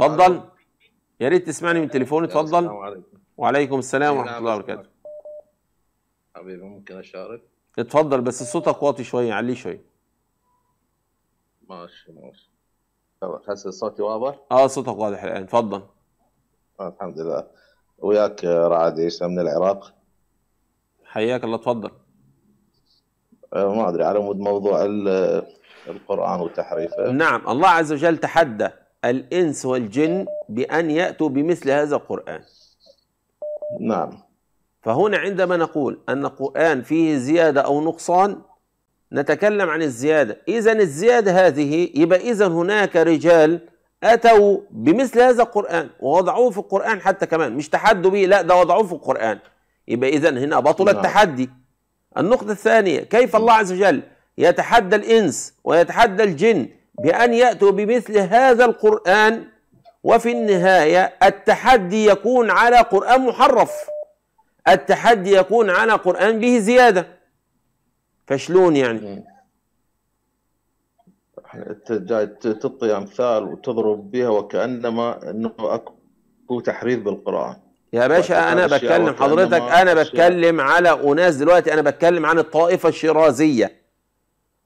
اتفضل يا ريت تسمعني من تليفوني اتفضل عليكم. وعليكم السلام ورحمه الله وبركاته حبيبي ممكن اشارك اتفضل بس صوتك واطي شويه عليه شويه ماشي ماشي حاسس صوتي واضح؟ اه صوتك واضح الان اتفضل آه، الحمد لله وياك رعد عيسى من العراق حياك الله اتفضل آه، ما ادري على مود موضوع القران وتحريفه نعم الله عز وجل تحدى الإنس والجن بأن يأتوا بمثل هذا القرآن نعم فهنا عندما نقول أن القرآن فيه زيادة أو نقصان نتكلم عن الزيادة إذا الزيادة هذه يبقى إذا هناك رجال أتوا بمثل هذا القرآن ووضعوه في القرآن حتى كمان مش تحدوا به لا ده وضعوه في القرآن يبقى إذا هنا بطل نعم. التحدي النقطة الثانية كيف الله عز وجل يتحدى الإنس ويتحدى الجن بأن يأتوا بمثل هذا القرآن وفي النهاية التحدي يكون على قرآن محرف التحدي يكون على قرآن به زيادة فشلون يعني تعطي أمثال وتضرب بها وكأنما أنه أكو تحريف بالقرآن يا باشا أنا بتكلم حضرتك أنا بتكلم على أناس دلوقتي أنا بتكلم عن الطائفة الشيرازية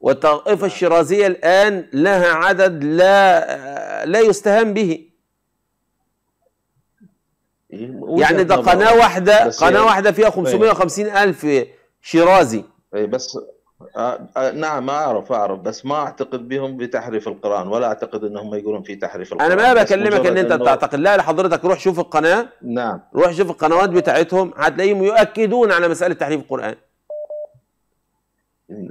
والطائفة نعم. الشرازية الآن لها عدد لا لا يستهان به إيه، يعني ده قناة واحدة قناة يعني واحدة فيها 550 إيه. ألف شيرازي أي بس آه آه نعم اعرف اعرف بس ما اعتقد بهم بتحريف القران ولا اعتقد انهم يقولون في تحريف القران انا ما بكلمك ان انت إنه... تعتقد لا لحضرتك روح شوف القناه نعم روح شوف القنوات بتاعتهم هتلاقيهم يؤكدون على مساله تحريف القران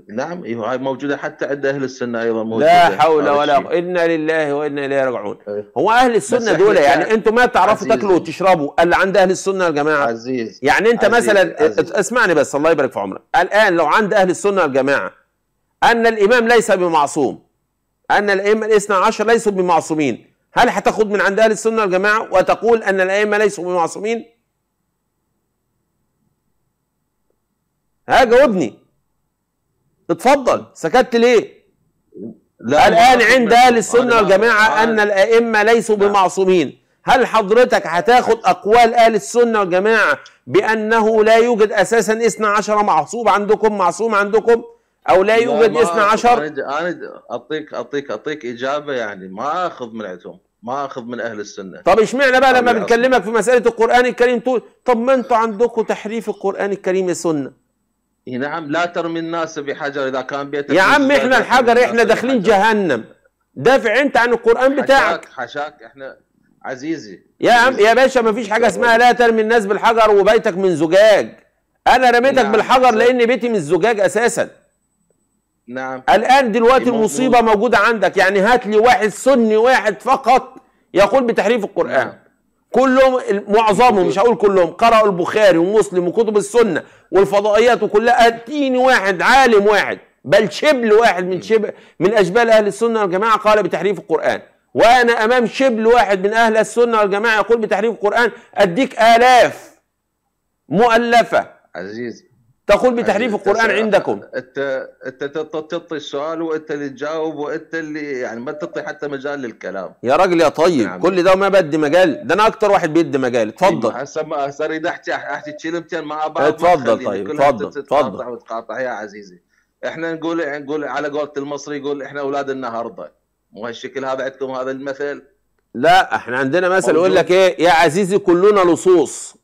نعم إيه، هاي موجوده حتى عند اهل السنه ايضا موجوده لا طيب، حول ولا قوه انا لله وانا اليه راجعون إيه. هو اهل السنه دول يعني انتم ما بتعرفوا تاكلوا وتشربوا اللي عند اهل السنه يا جماعه عزيز يعني انت عزيز مثلا عزيز اسمعني بس الله يبارك في عمرك الان لو عند اهل السنه يا جماعه ان الامام ليس بمعصوم ان الائمه الاثنى عشر ليسوا بمعصومين هل هتاخد من عند اهل السنه يا جماعه وتقول ان الائمه ليسوا بمعصومين ها جاوبني اتفضل سكت ليه الان عند اهل السنه والجماعه ان الائمه ليسوا بمعصومين هل حضرتك هتاخد اقوال اهل السنه والجماعه بانه لا يوجد اساسا اثنى عشر معصوب عندكم معصوم عندكم او لا يوجد اثنى عشر انا اعطيك اعطيك اعطيك اجابه يعني ما اخذ من عندهم ما اخذ من اهل السنه طب اشمعنى بقى لما بنكلمك في مساله القران الكريم تقول طب ما انتوا عندكم تحريف القران الكريم سنه إيه، نعم لا ترمي الناس بحجر اذا كان بيتك يا عم احنا الحجر احنا داخلين جهنم دافع انت عن القران بتاعك حشاك حشاك احنا عزيزي يا عم يا باشا ما فيش حاجه اسمها لا ترمي الناس بالحجر وبيتك من زجاج انا رميتك نعم. بالحجر لان بيتي من الزجاج اساسا نعم الان دلوقتي المصيبه موجوده عندك يعني هات لي واحد سني واحد فقط يقول بتحريف القران نعم. كلهم معظمهم مش هقول كلهم قرأوا البخاري ومسلم وكتب السنة والفضائيات وكلها اديني واحد عالم واحد بل شبل واحد من شبل من أشبال أهل السنة والجماعة قال بتحريف القرآن وأنا أمام شبل واحد من أهل السنة والجماعة يقول بتحريف القرآن أديك آلاف مؤلفة عزيز تقول بتحريف يعني القران عندكم انت انت تعطي السؤال وانت اللي تجاوب وانت اللي يعني ما تعطي حتى مجال للكلام يا راجل يا طيب نعم. كل ده ما بدي مجال ده انا اكتر واحد بيدي مجال اتفضل إيه، هسه صار اذا احكي احكي كلمتين مع بعض اتفضل طيب اتفضل اتفضل وتقاطع يا عزيزي احنا نقول نقول على قولة المصري يقول احنا اولاد النهارده مو هالشكل هذا عندكم هذا المثل لا احنا عندنا مثل يقول لك ايه يا عزيزي كلنا لصوص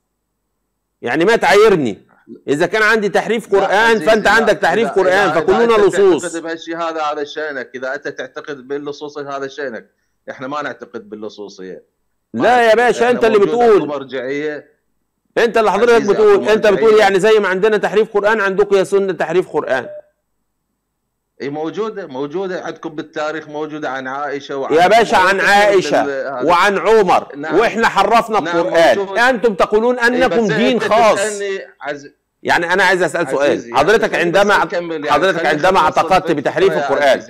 يعني ما تعايرني اذا كان عندي تحريف قران فانت عندك تحريف قران فكلنا لصوص اذا تعتقد بهالشيء هذا على شانك اذا انت تعتقد باللصوص هذا شانك احنا ما نعتقد باللصوصيه لا يا باشا انت اللي بتقول مرجعيه انت اللي حضرتك بتقول انت بتقول يعني زي ما عندنا تحريف قران عندكم يا سنه تحريف قران اي موجوده موجوده عندكم بالتاريخ موجوده عن عائشه وعن يا باشا عن عائشه وعن عمر نعم واحنا حرفنا نعم القران موجود. إيه انتم تقولون انكم دين خاص عز... يعني انا عايز اسال سؤال يعني حضرتك عندما يعني حضرتك عندما اعتقدت بتحريف القران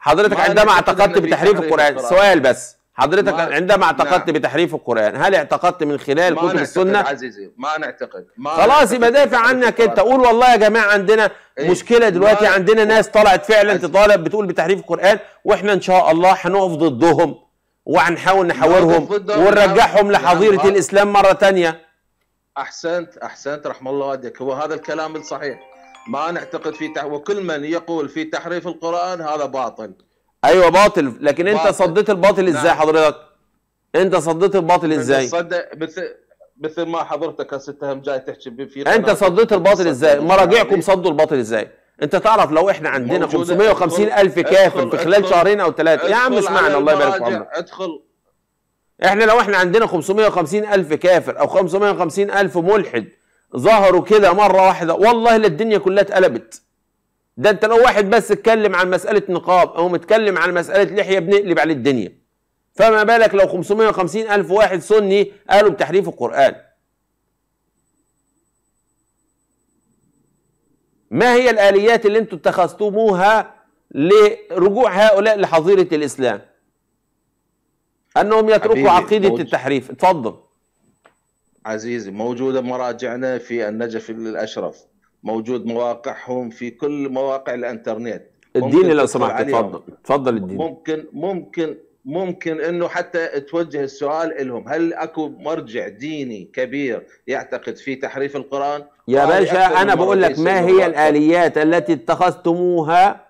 حضرتك عندما اعتقدت بتحريف القران سؤال بس حضرتك عندما اعتقدت نعم. بتحريف القران هل اعتقدت من خلال كتب السنه عزيزي ما نعتقد ما خلاص يبقى دافع عنك انت قول والله يا جماعه عندنا إيه؟ مشكله دلوقتي عندنا ناس طلعت فعلا تطالب بتقول بتحريف القران واحنا ان شاء الله هنقف ضدهم وهنحاول نحاورهم ونرجعهم نعم. لحظيره نعم. الاسلام مره ثانيه احسنت احسنت رحم الله والديك هو هذا الكلام الصحيح ما نعتقد في تح... وكل من يقول في تحريف القران هذا باطل ايوه باطل لكن انت باطل. صديت الباطل ازاي نعم. حضرتك انت صديت الباطل ازاي مثل مثل ما حضرتك هسه هم جاي تحكي في انت صديت الباطل ازاي مراجعكم نعم. صدوا الباطل ازاي انت تعرف لو احنا عندنا 550 الف كافر في خلال ادخل شهرين او ثلاثه يا عم اسمعنا الله يبارك في عمرك ادخل احنا لو احنا عندنا 550 الف كافر او 550 الف ملحد ظهروا كده مره واحده والله لا الدنيا كلها اتقلبت ده انت لو واحد بس اتكلم عن مساله نقاب او متكلم عن مساله لحيه بنقلب عليه الدنيا فما بالك لو 550 الف واحد سني قالوا بتحريف القران ما هي الاليات اللي انتم اتخذتموها لرجوع هؤلاء لحظيره الاسلام انهم يتركوا عقيده موجود. التحريف اتفضل عزيزي موجوده مراجعنا في النجف الاشرف موجود مواقعهم في كل مواقع الانترنت اديني لو سمحت تفضل تفضل اديني ممكن ممكن ممكن انه حتى توجه السؤال لهم هل اكو مرجع ديني كبير يعتقد في تحريف القران يا باشا انا بقول لك ما هي الاليات التي اتخذتموها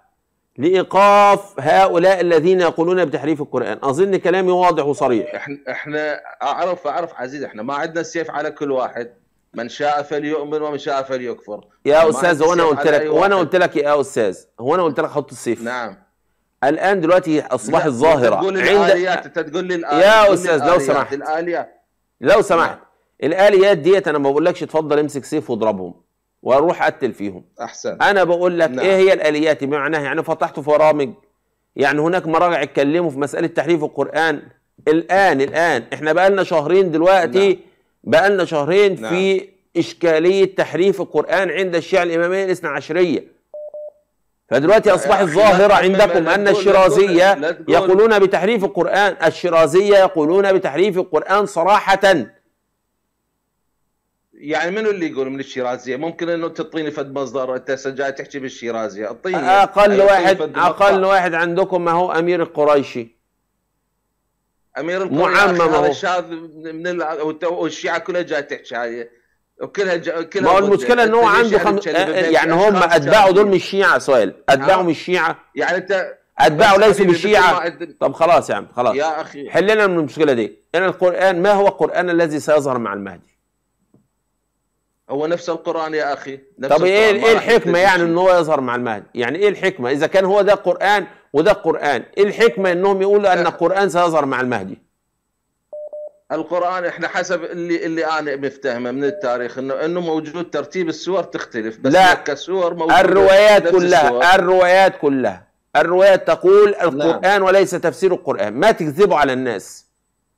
لايقاف هؤلاء الذين يقولون بتحريف القران اظن كلامي واضح وصريح احنا احنا اعرف اعرف عزيز احنا ما عندنا سيف على كل واحد من شاء فليؤمن ومن شاء فليكفر يا استاذ هو انا قلت لك هو انا قلت لك يا استاذ هو انا قلت لك حط السيف نعم الان دلوقتي اصبح الظاهره تقول الاليات انت تقول لي الاليات يا استاذ لو سمحت الاليات لو نعم. سمحت الاليات ديت انا ما بقولكش اتفضل امسك سيف واضربهم واروح اقتل فيهم احسن انا بقول لك إيه نعم. ايه هي الاليات بمعنى يعني فتحت برامج يعني هناك مراجع اتكلموا في مساله تحريف القران الان الان احنا بقى لنا شهرين دلوقتي نعم. بقى لنا شهرين نعم. في إشكالية تحريف القرآن عند الشيعة الإمامية الاثنى عشرية فدلوقتي آه، أصبحت ظاهرة عندكم أن الشيرازية يقولون بتحريف القرآن الشيرازية يقولون بتحريف القرآن صراحةً يعني منو اللي يقول من الشيرازيه؟ ممكن انه تعطيني فد مصدر انت جاي تحكي بالشيرازيه، اعطيني اقل واحد اقل واحد عندكم ما هو امير القريشي امير القرى هذا الشاذ من والشيعه كلها جايه تحكي هذه وكلها جا... كلها ما هو المشكله انه هو عنده يعني خم... آه، يعني هم اتباعه دول من الشيعه سؤال نعم. اتباعه من الشيعه يعني انت اتباعه ليس بشيعة طب خلاص يا عم خلاص يا اخي حل لنا من المشكله دي انا القران ما هو القران الذي سيظهر مع المهدي هو نفس القران يا اخي نفس طب ايه ايه الحكمه يعني ان هو يظهر مع المهدي يعني ايه الحكمه اذا كان هو ده قران وده القرآن إيه الحكمة أنهم يقولوا أن القرآن أه. سيظهر مع المهدي القرآن إحنا حسب اللي اللي أنا مفتهمه من التاريخ إنه إنه موجود ترتيب السور تختلف بس لا كسور موجود الروايات كلها السور. الروايات كلها الروايات تقول القرآن نعم. وليس تفسير القرآن ما تكذبوا على الناس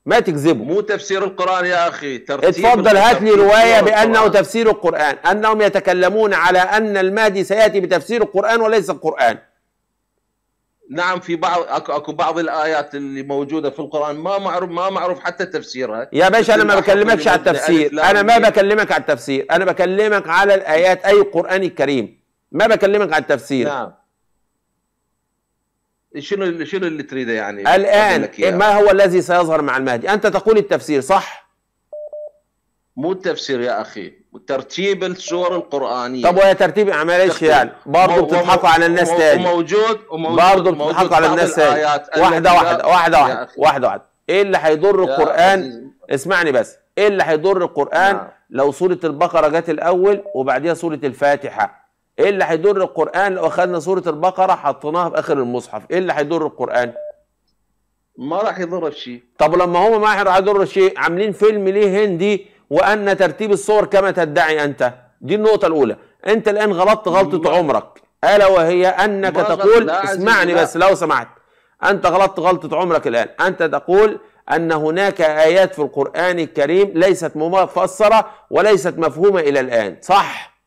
ما تكذبوا مو تفسير القرآن يا أخي ترتيب اتفضل هات لي رواية بأنه القرآن. تفسير القرآن أنهم يتكلمون على أن المهدي سيأتي بتفسير القرآن وليس القرآن نعم في بعض اكو اكو بعض الايات اللي موجوده في القران ما معروف ما معروف حتى تفسيرها يا باشا انا ما بكلمكش على التفسير انا ما بكلمك على التفسير انا بكلمك على الايات اي القران الكريم ما بكلمك على التفسير نعم شنو شنو اللي تريده يعني الان ما هو الذي سيظهر مع المهدي انت تقول التفسير صح مو تفسير يا اخي ترتيب السور القرانيه طب ويا ترتيب معلش يعني برضه بتضحكوا على الناس تاني موجود وموجود برضه بتضحكوا على الناس تاني واحده واحده واحده واحده واحده واحده ايه اللي هيضر القران عزيزي. اسمعني بس ايه اللي هيضر القران نعم. لو سوره البقره جت الاول وبعديها سوره الفاتحه ايه اللي هيضر القران لو اخذنا سوره البقره حطيناها في اخر المصحف ايه اللي هيضر القران ما راح يضر شيء طب لما هم ما راح يضر شيء عاملين فيلم ليه هندي وأن ترتيب الصور كما تدعي أنت دي النقطة الأولى أنت الآن غلطت غلطة عمرك ألا وهي أنك تقول اسمعني بس لو سمحت أنت غلطت غلطة عمرك الآن أنت تقول أن هناك آيات في القرآن الكريم ليست مفسرة وليست مفهومة إلى الآن صح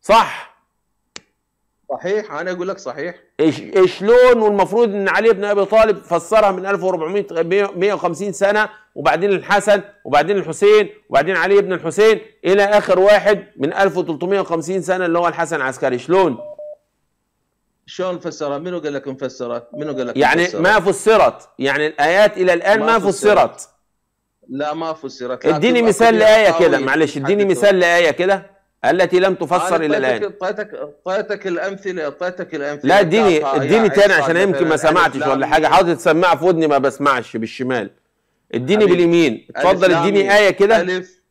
صح صحيح انا اقول لك صحيح ايش شلون والمفروض ان علي بن ابي طالب فسرها من 1400 150 سنه وبعدين الحسن وبعدين الحسين وبعدين علي بن الحسين الى اخر واحد من 1350 سنه اللي هو الحسن العسكري شلون؟ شلون فسرها؟ منو قال لك مفسرها منو قال لك يعني ما فسرت يعني الايات الى الان ما, ما فسرت لا ما فسرت اديني مثال لايه كده معلش اديني مثال لايه كده التي لم تفسر الى الان اعطيتك اعطيتك الامثله اعطيتك الامثله لا اديني اديني تاني عشان يمكن ما سمعتش ولا حاجه حاطط سماعه في ودني ما بسمعش بالشمال اديني باليمين اتفضل اديني ايه كده الف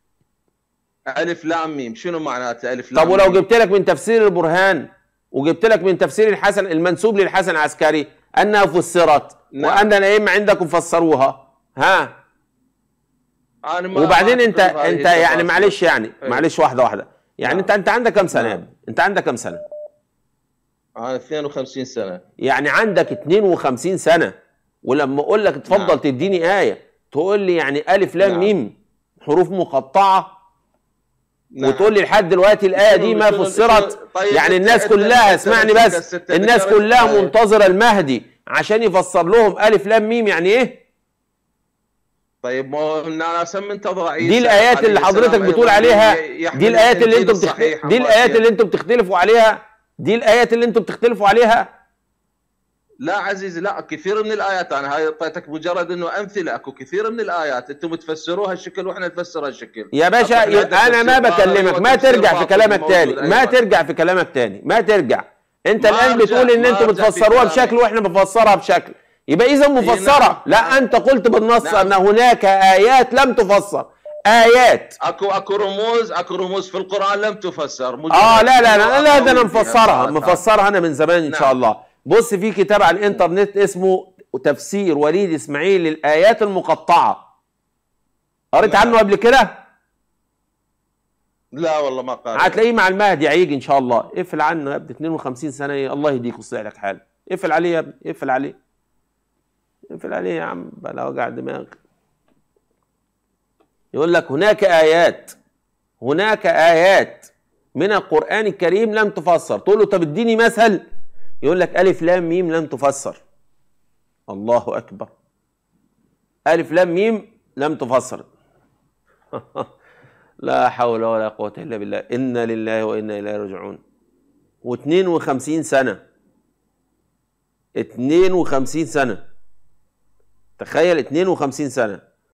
الف لام ميم شنو معناتها الف لام طب ولو جبت لك من تفسير البرهان وجبت لك من تفسير الحسن المنسوب للحسن العسكري انها فسرت نعم. وان الائمه عندكم فسروها ها أنا ما وبعدين انت انت يعني معلش يعني إيه. معلش واحده واحده يعني انت انت عندك كام سنه انت عندك كام سنه 52 آه، سنه يعني عندك 52 سنه ولما اقول لك اتفضل نعم. تديني ايه تقول لي يعني الف لام نعم. ميم حروف مقطعه نعم. وتقول لي لحد دلوقتي الايه دي ما طيب، فسرت طيب يعني الناس كلها اسمعني بس الناس كلها طيب. منتظره المهدي عشان يفسر لهم الف لام ميم يعني ايه طيب ما هو انا اسمي انت ضعيف دي الايات اللي حضرتك بتقول عليها دي الايات اللي انتم دي الايات اللي انتم بتختلفوا عليها دي الايات اللي انتم بتختلفوا عليها لا عزيزي لا كثير من الايات انا هاي اعطيتك مجرد انه امثله اكو كثير من الايات انتم تفسروها الشكل واحنا نفسرها الشكل يا باشا انا ما بكلمك ما ترجع في كلامك تاني ما ترجع في كلامك تاني ما ترجع انت الان بتقول ان انتم بتفسروها بشكل واحنا بنفسرها بشكل يبقى إذا مفسرة لا أنت قلت بالنص نعم. أن هناك آيات لم تفسر آيات اكو اكو رموز اكو رموز في القرآن لم تفسر اه لا لا لا لا ده انا مفسرها نعم. مفسرها انا من زمان ان شاء نعم. الله بص في كتاب على الانترنت اسمه تفسير وليد اسماعيل للآيات المقطعة قريت عنه قبل كده؟ لا والله ما قال هتلاقيه مع المهدي هيجي ان شاء الله اقفل عنه يا ابني 52 سنه الله يهديك ويصلح لك حالك اقفل عليه يا ابني اقفل عليه اقفل عليه يا عم بلا وجع دماغ يقول لك هناك آيات هناك آيات من القرآن الكريم لم تفسر تقول له طب اديني مثل يقول لك ألف لام ميم لم تفسر الله أكبر ألف لام ميم لم تفسر لا حول ولا قوة إلا بالله إنا لله وإنا إليه راجعون و52 سنة 52 سنة تخيل 52 سنه